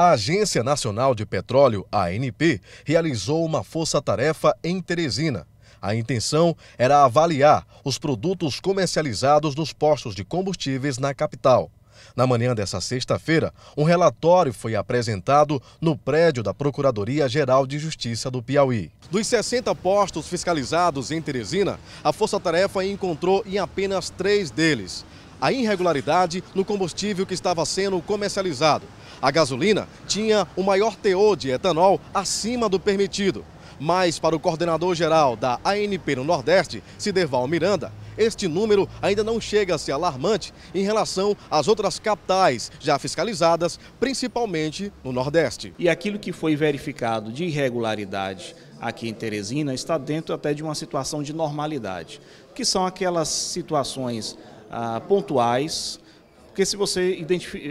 A Agência Nacional de Petróleo, ANP, realizou uma força-tarefa em Teresina. A intenção era avaliar os produtos comercializados nos postos de combustíveis na capital. Na manhã dessa sexta-feira, um relatório foi apresentado no prédio da Procuradoria-Geral de Justiça do Piauí. Dos 60 postos fiscalizados em Teresina, a Força Tarefa encontrou em apenas três deles a irregularidade no combustível que estava sendo comercializado. A gasolina tinha o maior teor de etanol acima do permitido. Mas para o coordenador-geral da ANP no Nordeste, Siderval Miranda, este número ainda não chega a ser alarmante em relação às outras capitais já fiscalizadas, principalmente no Nordeste. E aquilo que foi verificado de irregularidade aqui em Teresina está dentro até de uma situação de normalidade, que são aquelas situações ah, pontuais, porque se você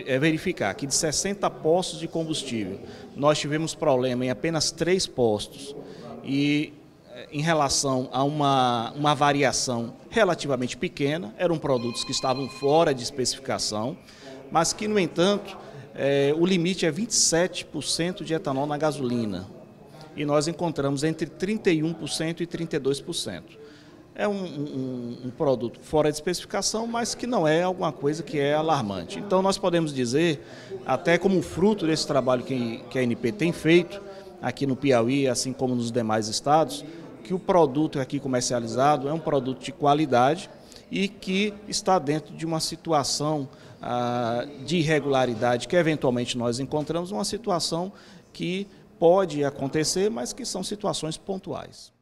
eh, verificar que de 60 postos de combustível, nós tivemos problema em apenas 3 postos e eh, em relação a uma, uma variação relativamente pequena, eram produtos que estavam fora de especificação, mas que, no entanto, é, o limite é 27% de etanol na gasolina. E nós encontramos entre 31% e 32%. É um, um, um, produto fora de especificação, mas que não é alguma coisa que é alarmante. Então, nós podemos dizer, até como fruto desse trabalho que, que a NP tem feito aqui no Piauí, assim como nos demais estados, que o produto aqui comercializado é um produto de qualidade e que está dentro de uma situação ah, de irregularidade que eventualmente nós encontramos, uma situação que pode acontecer, mas que são situações pontuais.